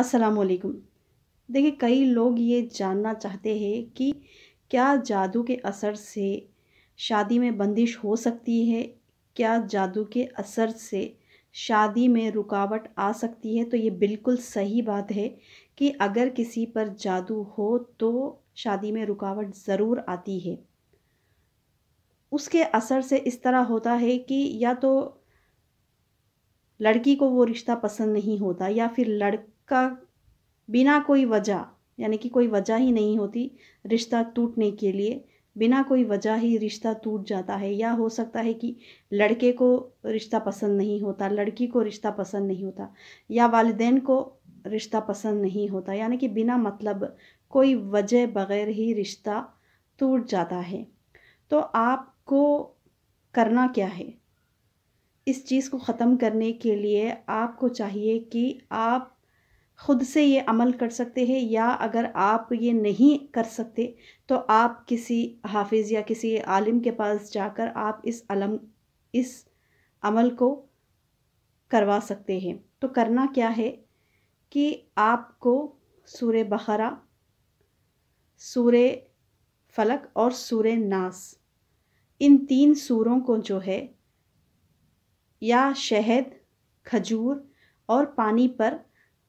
अस्सलाम वालेकुम देखिए कई लोग ये जानना चाहते हैं कि क्या जादू के असर से शादी में बंदिश हो सकती है क्या जादू के असर से शादी में रुकावट आ सकती है तो ये बिल्कुल सही बात है कि अगर किसी पर जादू हो तो शादी में रुकावट ज़रूर आती है उसके असर से इस तरह होता है कि या तो लड़की को वो रिश्ता पसंद नहीं होता या फिर लड़ का बिना कोई वजह यानी कि कोई वजह ही नहीं होती रिश्ता टूटने के लिए बिना कोई वजह ही रिश्ता टूट जाता है या हो सकता है कि लड़के को रिश्ता पसंद नहीं होता लड़की को रिश्ता पसंद नहीं होता या वालदेन को रिश्ता पसंद नहीं होता यानी कि बिना मतलब कोई वजह बगैर ही रिश्ता टूट जाता है तो आपको करना क्या है इस चीज़ को ख़त्म करने के लिए आपको चाहिए कि आप ख़ुद से ये अमल कर सकते हैं या अगर आप ये नहीं कर सकते तो आप किसी हाफिज़ या किसी आलिम के पास जाकर आप इस अलम इस अमल को करवा सकते हैं तो करना क्या है कि आपको सूर्य बखरा सूर्य फलक और सूर्य नास इन तीन सूरों को जो है या शहद खजूर और पानी पर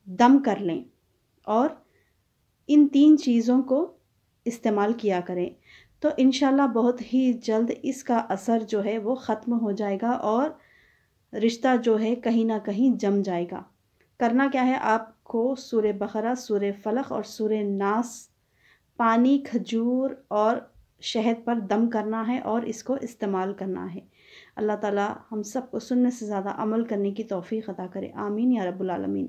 दम कर लें और इन तीन चीज़ों को इस्तेमाल किया करें तो इन बहुत ही जल्द इसका असर जो है वो ख़त्म हो जाएगा और रिश्ता जो है कहीं ना कहीं जम जाएगा करना क्या है आपको सूर्य बकरा सूर्य फलक और सूर्य नास पानी खजूर और शहद पर दम करना है और इसको इस्तेमाल करना है अल्लाह ताला हम सबको सुनने से ज़्यादा अमल करने की तोफ़ी अदा करे आमीन या रब्बुल